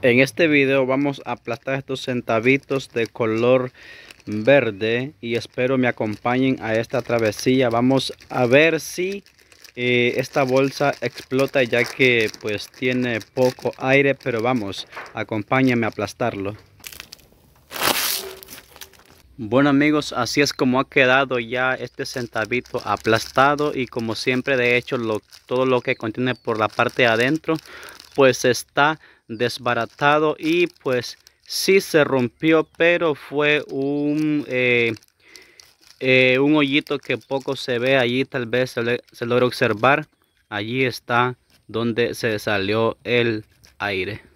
En este video vamos a aplastar estos centavitos de color verde y espero me acompañen a esta travesía. Vamos a ver si eh, esta bolsa explota ya que pues tiene poco aire, pero vamos, acompáñenme a aplastarlo. Bueno amigos, así es como ha quedado ya este centavito aplastado y como siempre de hecho lo, todo lo que contiene por la parte de adentro pues está desbaratado y pues sí se rompió pero fue un eh, eh, un hoyito que poco se ve allí tal vez se, se logra observar allí está donde se salió el aire